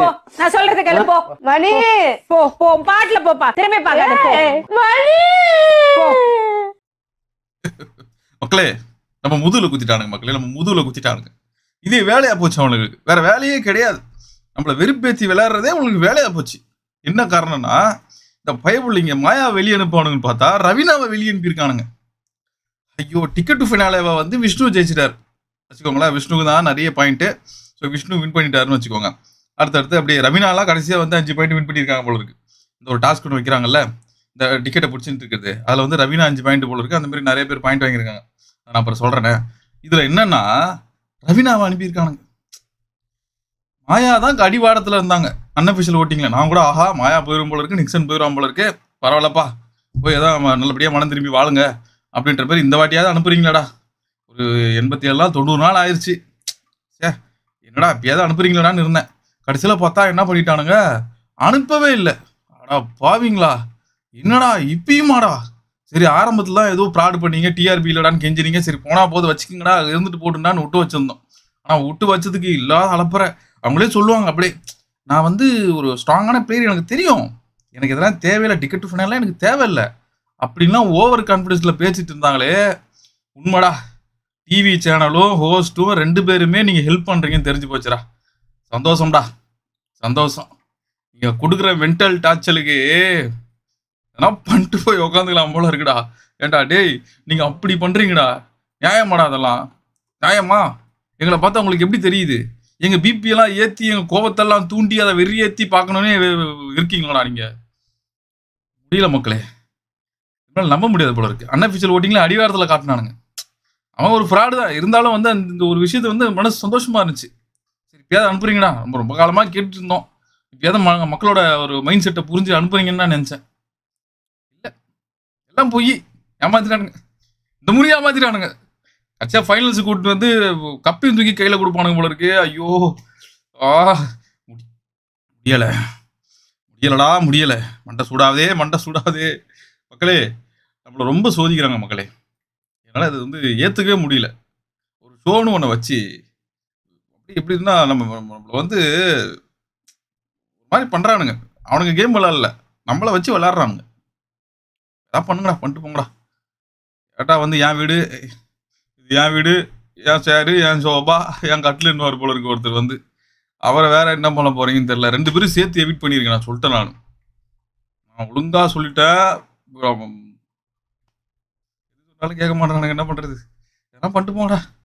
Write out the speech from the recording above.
நான் சொல்றது கேளு போ மணி போ போ பாட்டுல போப்பா திரும்பி பாக்காத போ மணி மக்களே நம்ம முதுகுல குத்திட்டானுங்க மக்களே நம்ம முதுகுல குத்திட்டானுங்க இதே வேலையா போச்சு அவனுக்கு வேற வேலையே கிடையாது நம்மள வெறுப்பேத்தி விளையாடுறதே உங்களுக்கு வேலையா போச்சு என்ன காரணம்னா இந்த பயபுள்ளிங்க மாயா வெளியே அனுப்பானுங்கன்னு பார்த்தா ரவினாவை வெளியே அனுப்பியிருக்கானுங்க ஐயோ டிக்கெட் டு ஃபினாலேவை வந்து விஷ்ணு ஜெயிச்சிட்டார் வச்சுக்கோங்களேன் விஷ்ணுக்கு தான் நிறைய பாயிண்ட்டு ஸோ விஷ்ணு வின் பண்ணிட்டாருன்னு வச்சுக்கோங்க அடுத்தடுத்து அப்படியே ரவினாலாம் கடைசியாக வந்து அஞ்சு பாயிண்ட் வின் பண்ணியிருக்காங்க போல இருக்கு இந்த ஒரு டாஸ்க் ஒன்று வைக்கிறாங்கல்ல இந்த டிக்கெட்டை பிடிச்சிட்டு இருக்குது அதில் வந்து ரவீனா அஞ்சு பாயிண்ட் போல இருக்கு அந்த மாதிரி நிறைய பேர் பாயிண்ட் வாங்கியிருக்காங்க நான் அப்புறம் சொல்கிறேன் இதில் என்னன்னா ரவீனாவை அனுப்பியிருக்கானுங்க மாயா தான் கடிவாடத்தில் இருந்தாங்க அன்அஃபிஷியல் ஓட்டிங்கில் நான் கூட ஆஹா மாயா போயிடும் போல இருக்கு நிக்சன் போயிடும் போல இருக்கு பரவாயில்லப்பா போய் எதாவது நல்லபடியாக மனம் திரும்பி வாழுங்க அப்படின்ற மாதிரி இந்த வாட்டியாவது அனுப்புறீங்களாடா ஒரு எண்பத்தி ஏழு நாள் தொண்ணூறு நாள் ஆயிடுச்சு சே என்னடா அப்படியாவது அனுப்புறீங்களாடான்னு இருந்தேன் கடைசியில் பார்த்தா என்ன பண்ணிட்டானுங்க அனுப்பவே இல்லை அடா பாவீங்களா என்னடா இப்பயுமாடா சரி ஆரம்பத்தில் தான் ஏதோ ப்ராடு பண்ணீங்க டிஆர்பி இல்லடான்னு கெஞ்சினீங்க சரி போனால் போது வச்சுக்கிங்கடா இருந்துட்டு போட்டுண்டான்னு விட்டு வச்சுருந்தோம் ஆனால் விட்டு வச்சதுக்கு இல்லாத அளப்புற அவங்களே சொல்லுவாங்க அப்படியே நான் வந்து ஒரு ஸ்ட்ராங்கான பிளேயர் எனக்கு தெரியும் எனக்கு இதெல்லாம் தேவையில்லை டிக்கெட் ஃபைனலாம் எனக்கு தேவையில்லை அப்படின்லாம் ஓவர் கான்ஃபிடென்ஸில் பேசிட்டு இருந்தாங்களே உண்மைடா டிவி சேனலும் ஹோஸ்ட்டும் ரெண்டு பேருமே நீங்கள் ஹெல்ப் பண்ணுறீங்கன்னு தெரிஞ்சு போச்சுடா சந்தோஷம்டா சந்தோஷம் நீங்கள் கொடுக்குற மென்டல் டார்ச்சலுக்கு ஏன்னா பண்ணிட்டு போய் உக்காந்துக்கலாம் போல இருக்குடா ஏண்டா டேய் நீங்கள் அப்படி பண்ணுறீங்கடா நியாயமாடா அதெல்லாம் நியாயமா எங்களை பார்த்தா உங்களுக்கு எப்படி தெரியுது எங்கள் பிபியெல்லாம் ஏற்றி எங்கள் கோபத்தெல்லாம் தூண்டி அதை வெறியேற்றி பார்க்கணுன்னே இருக்கீங்களா நீங்கள் முடியல மக்களே என்னால் நம்ப முடியாது போல இருக்குது அன்அஃபிஷியல் ஓட்டிங்களே அடிவாரத்தில் காட்டினானுங்க அவன் ஒரு ஃப்ராடு தான் இருந்தாலும் வந்து அந்த ஒரு விஷயத்தை வந்து மனசு சந்தோஷமாக இருந்துச்சு இப்பயாவது அனுப்புறீங்கடா ரொம்ப ரொம்ப காலமாக கேட்டுருந்தோம் இருந்தோம் இப்பயாவது மக்களோட ஒரு மைண்ட் செட்டை புரிஞ்சு அனுப்புறீங்கன்னு நான் நினச்சேன் இல்லை எல்லாம் போய் ஏமாத்திட்டானுங்க இந்த முறை ஏமாத்திட்டானுங்க கட்சியாக ஃபைனல்ஸுக்கு கூப்பிட்டு வந்து கப்பையும் தூக்கி கையில் கொடுப்பானுங்க போல இருக்கு ஐயோ ஆ முடியலை முடியலடா முடியலை மண்டை சூடாதே மண்டை சூடாதே மக்களே நம்மளை ரொம்ப சோதிக்கிறாங்க மக்களே என்னால் இது வந்து ஏற்றுக்கவே முடியல ஒரு ஷோன்னு ஒன்று வச்சு எப்படின்னா நம்ம நம்மளை வந்து ஒரு மாதிரி பண்ணுறானுங்க அவனுங்க கேம் விளாட்ல நம்மளை வச்சு விளாட்றானுங்க ஏதா பண்ணுங்கடா பண்ணிட்டு போங்கடா கேட்டா வந்து என் வீடு இது என் வீடு என் சேரு என் சோபா என் கட்டில் இன்னொரு போல இருக்கு ஒருத்தர் வந்து அவரை வேற என்ன பண்ண போறீங்கன்னு தெரியல ரெண்டு பேரும் சேர்த்து எவிட் பண்ணியிருக்கேன் நான் சொல்லிட்டேன் நான் நான் ஒழுங்கா சொல்லிட்டேன் எது சொன்னாலும் கேட்க மாட்டேன் என்ன பண்றது எதனா பண்ணிட்டு போங்கடா